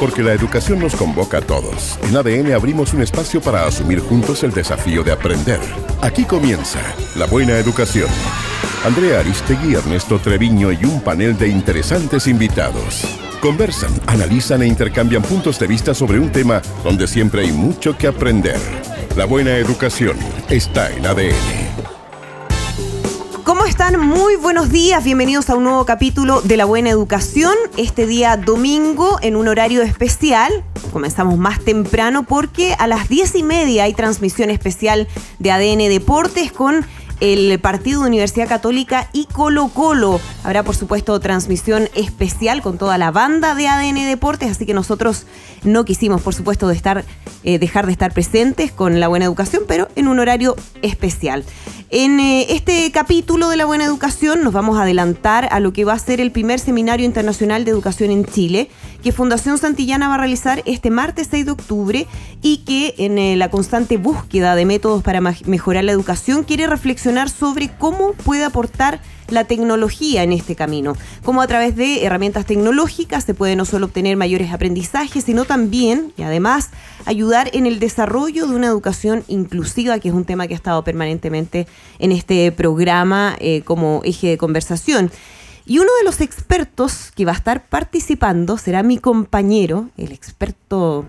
Porque la educación nos convoca a todos. En ADN abrimos un espacio para asumir juntos el desafío de aprender. Aquí comienza la buena educación. Andrea Aristegui, Ernesto Treviño y un panel de interesantes invitados. Conversan, analizan e intercambian puntos de vista sobre un tema donde siempre hay mucho que aprender. La buena educación está en ADN están? Muy buenos días, bienvenidos a un nuevo capítulo de La Buena Educación. Este día domingo en un horario especial, comenzamos más temprano porque a las diez y media hay transmisión especial de ADN Deportes con el partido de Universidad Católica y Colo Colo. Habrá, por supuesto, transmisión especial con toda la banda de ADN Deportes, así que nosotros no quisimos, por supuesto, de estar, eh, dejar de estar presentes con la buena educación, pero en un horario especial. En eh, este capítulo de la buena educación nos vamos a adelantar a lo que va a ser el primer seminario internacional de educación en Chile que Fundación Santillana va a realizar este martes 6 de octubre y que en eh, la constante búsqueda de métodos para mejorar la educación quiere reflexionar sobre cómo puede aportar la tecnología en este camino, Cómo a través de herramientas tecnológicas se puede no solo obtener mayores aprendizajes, sino también y además ayudar en el desarrollo de una educación inclusiva, que es un tema que ha estado permanentemente en este programa eh, como eje de conversación. Y uno de los expertos que va a estar participando será mi compañero, el experto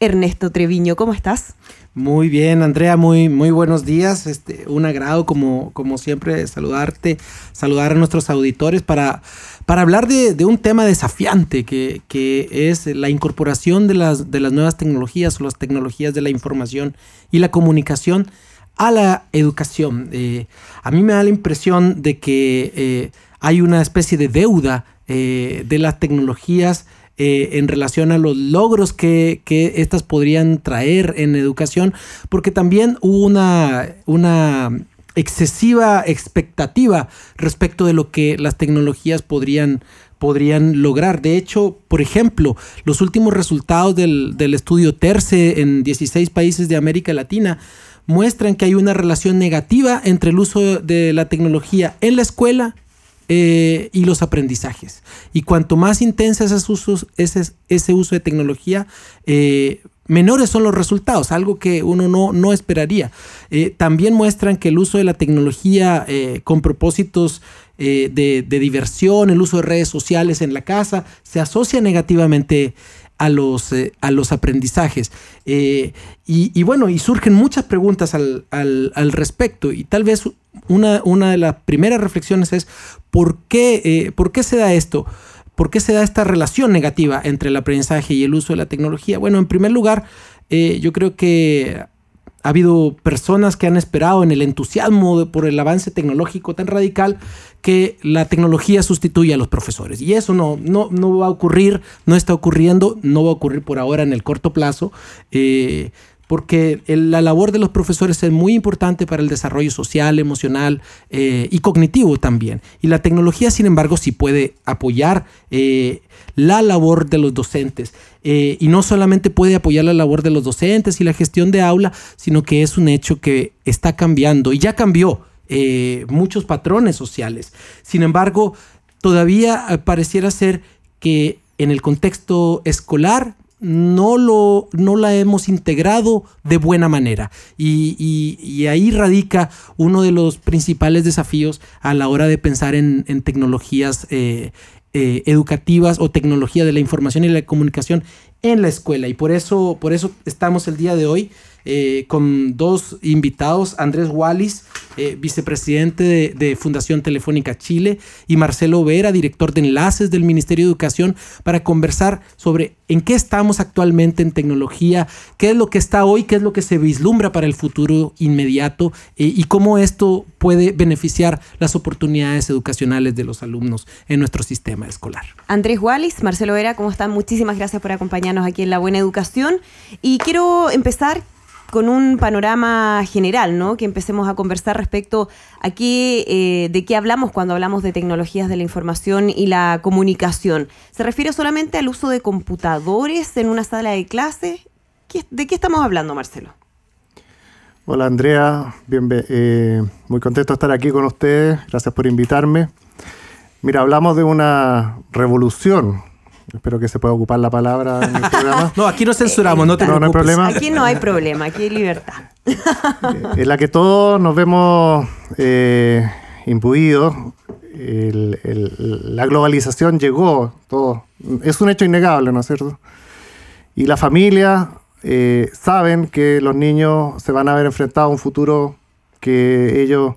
Ernesto Treviño. ¿Cómo estás? Muy bien, Andrea, muy, muy buenos días. Este, un agrado, como, como siempre, saludarte, saludar a nuestros auditores para, para hablar de, un tema desafiante que, es la incorporación de las, de las nuevas tecnologías o las tecnologías de la información y la comunicación a la educación. Eh, a mí me da la impresión de que eh, hay una especie de deuda eh, de las tecnologías eh, en relación a los logros que, que estas podrían traer en educación, porque también hubo una, una excesiva expectativa respecto de lo que las tecnologías podrían, podrían lograr. De hecho, por ejemplo, los últimos resultados del, del estudio TERCE en 16 países de América Latina muestran que hay una relación negativa entre el uso de la tecnología en la escuela eh, y los aprendizajes. Y cuanto más intensa es ese, uso de tecnología, eh, menores son los resultados, algo que uno no, esperaría. Eh, también muestran que el uso de la tecnología con propósitos de, de, diversión, el uso de redes sociales en la casa, se asocia negativamente a los, eh, a los aprendizajes. Eh, y, bueno, y surgen muchas preguntas al, respecto y tal vez una, de las primeras reflexiones es ¿por qué, eh, ¿por qué se da esto? ¿Por qué se da esta relación negativa entre el aprendizaje y el uso de la tecnología? Bueno, en primer lugar, yo creo que ha habido personas que han esperado en el entusiasmo por el avance tecnológico tan radical que la tecnología sustituya a los profesores. Y eso no, no, no va a ocurrir, no está ocurriendo, no va a ocurrir por ahora en el corto plazo. Eh, porque la labor de los profesores es muy importante para el desarrollo social, emocional eh, y cognitivo también. Y la tecnología, sin embargo, sí puede apoyar eh, la labor de los docentes. y no solamente puede apoyar la labor de los docentes y la gestión de aula, sino que es un hecho que está cambiando y ya cambió eh, muchos patrones sociales. Sin embargo, todavía eh, pareciera ser que en el contexto escolar no, lo, no la hemos integrado de buena manera. Y, ahí radica uno de los principales desafíos a la hora de pensar en, tecnologías eh, educativas o tecnología de la información y la comunicación en la escuela. Y por eso, por eso estamos el día de hoy eh, con dos invitados, Andrés Wallis, eh, vicepresidente de, Fundación Telefónica Chile, y Marcelo Vera, director de enlaces del Ministerio de Educación, para conversar sobre en qué estamos actualmente en tecnología, qué es lo que está hoy, qué es lo que se vislumbra para el futuro inmediato eh, y cómo esto puede beneficiar las oportunidades educacionales de los alumnos en nuestro sistema escolar. Andrés Wallis, Marcelo Vera, ¿cómo están? Muchísimas gracias por acompañarnos aquí en La Buena Educación. Y quiero empezar con un panorama general, ¿no? Que empecemos a conversar respecto a qué, eh, de qué hablamos cuando hablamos de tecnologías de la información y la comunicación. ¿Se refiere solamente al uso de computadores en una sala de clase? ¿De qué estamos hablando, Marcelo? Hola Andrea, Bien, eh, muy contento de estar aquí con ustedes, gracias por invitarme. Mira, hablamos de una revolución Espero que se pueda ocupar la palabra en el programa. no, aquí no censuramos, no, te problema. Aquí no hay problema, aquí hay libertad. Eh, en la que todos nos vemos eh, la globalización llegó, todo. Es un hecho innegable, ¿no es cierto? Y la familia eh, saben que los niños se van a ver enfrentados a un futuro que ellos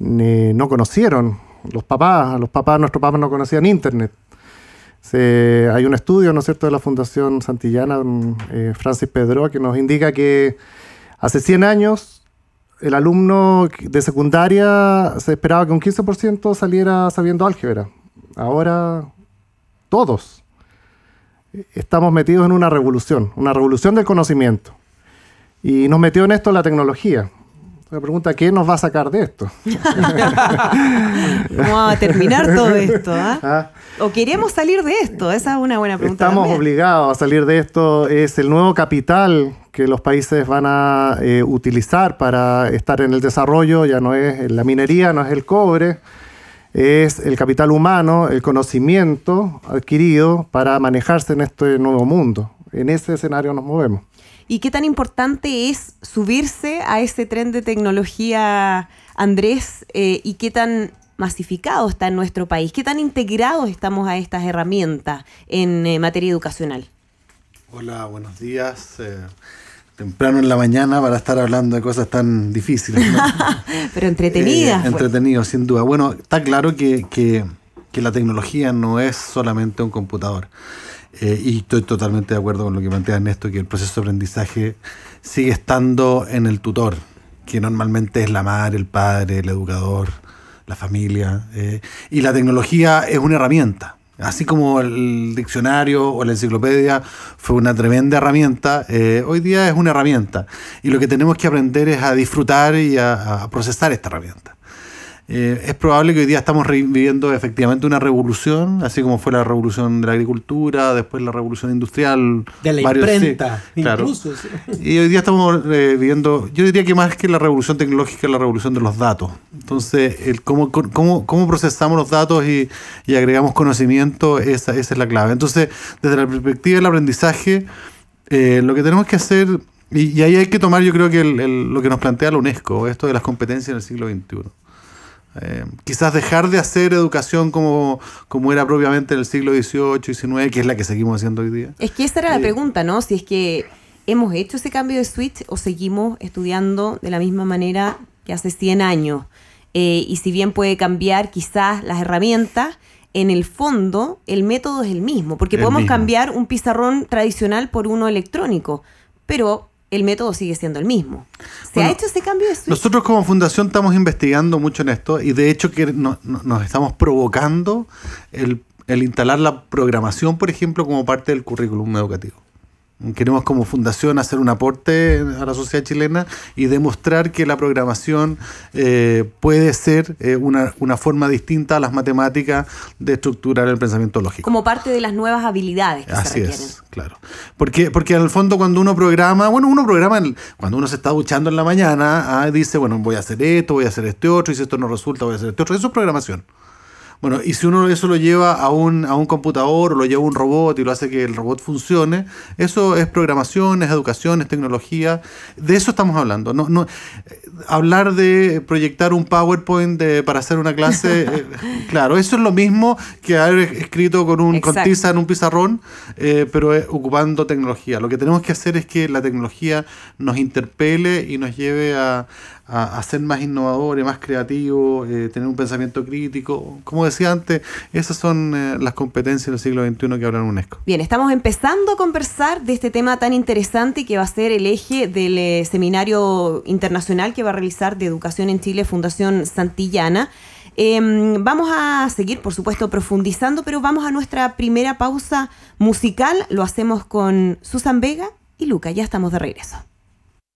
eh, no conocieron. Los papás, los papás, nuestros papás no conocían Internet hay un estudio, ¿no es cierto?, de la Fundación Santillana, eh, Francis Pedro, que nos indica que hace 100 años el alumno de secundaria se esperaba que un 15% saliera sabiendo álgebra. Ahora todos estamos metidos en una revolución, una revolución del conocimiento. Y nos metió en esto la tecnología. La pregunta, ¿qué nos va a sacar de esto? ¿Cómo va a terminar todo esto? ¿ah? Ah. ¿O queremos salir de esto? Esa es una buena pregunta. Estamos obligados a salir de esto. Es el nuevo capital que los países van a eh, utilizar para estar en el desarrollo. Ya no es la minería, no es el cobre. Es el capital humano, el conocimiento adquirido para manejarse en este nuevo mundo en ese escenario nos movemos. ¿Y qué tan importante es subirse a ese tren de tecnología, Andrés? Eh, ¿Y qué tan masificado está en nuestro país? ¿Qué tan integrados estamos a estas herramientas en eh, materia educacional? Hola, buenos días. Eh, temprano en la mañana para estar hablando de cosas tan difíciles. Pero entretenidas. Entretenidos, pues. entretenido, sin duda. Bueno, está claro que la tecnología no es solamente un computador. Eh, y estoy totalmente de acuerdo con lo que plantea Ernesto, que el proceso de aprendizaje sigue estando en el tutor, que normalmente es la madre, el padre, el educador, la familia. Eh. y la tecnología es una herramienta. Así como el diccionario o la enciclopedia fue una tremenda herramienta, eh, hoy día es una herramienta. Y lo que tenemos que aprender es a disfrutar y a procesar esta herramienta. Eh, es probable que hoy día estamos viviendo efectivamente una revolución, así como fue la revolución de la agricultura, después la revolución industrial. De la imprenta, Y hoy día estamos eh, viviendo, yo diría que más que la revolución tecnológica, la revolución de los datos. Entonces, el cómo, procesamos los datos y, agregamos conocimiento, esa, es la clave. Entonces, desde la perspectiva del aprendizaje, eh, lo que tenemos que hacer... Y, ahí hay que tomar, yo creo que lo que nos plantea la UNESCO, esto de las competencias en el siglo XXI. Eh, quizás dejar de hacer educación como, como era propiamente en el siglo XVIII, XIX, que es la que seguimos haciendo hoy día. Es que esa era la eh, pregunta, ¿no? Si es que hemos hecho ese cambio de switch o seguimos estudiando de la misma manera que hace 100 años. Eh, y si bien puede cambiar quizás las herramientas, en el fondo el método es el mismo, porque podemos cambiar un pizarrón tradicional por uno electrónico, pero el método sigue siendo el mismo. ¿Se ha hecho ese cambio Nosotros como fundación estamos investigando mucho en esto y de hecho que nos estamos provocando el, el, instalar la programación, por ejemplo, como parte del currículum educativo. Queremos como fundación hacer un aporte a la sociedad chilena y demostrar que la programación eh, puede ser eh, una, una, forma distinta a las matemáticas de estructurar el pensamiento lógico. Como parte de las nuevas habilidades que Así se requieren. Es, claro. Porque, porque en fondo cuando uno programa, bueno, uno programa, cuando uno se está duchando en la mañana, ah, dice, bueno, voy a hacer esto, voy a hacer este otro, y si esto no resulta, voy a hacer este otro. Eso es programación. Bueno, y si uno eso lo lleva a un, a un computador o lo lleva a un robot y lo hace que el robot funcione, eso es programación, es educación, es tecnología. De eso estamos hablando. No, no, eh, hablar de proyectar un PowerPoint para hacer una clase, eh, claro, eso es lo mismo que haber escrito con, un, con tiza en un pizarrón, eh, pero ocupando tecnología. Lo que tenemos que hacer es que la tecnología nos interpele y nos lleve a, a, ser más innovadores, más creativos, eh, tener un pensamiento crítico. Como decía antes, esas son eh, las competencias del siglo XXI que habrá en UNESCO. Bien, estamos empezando a conversar de este tema tan interesante que va a ser el eje del eh, seminario internacional que va a realizar de educación en Chile Fundación Santillana. Em, vamos a seguir, por supuesto, profundizando, pero vamos a nuestra primera pausa musical. Lo hacemos con Susan Vega y Luca. Ya estamos de regreso.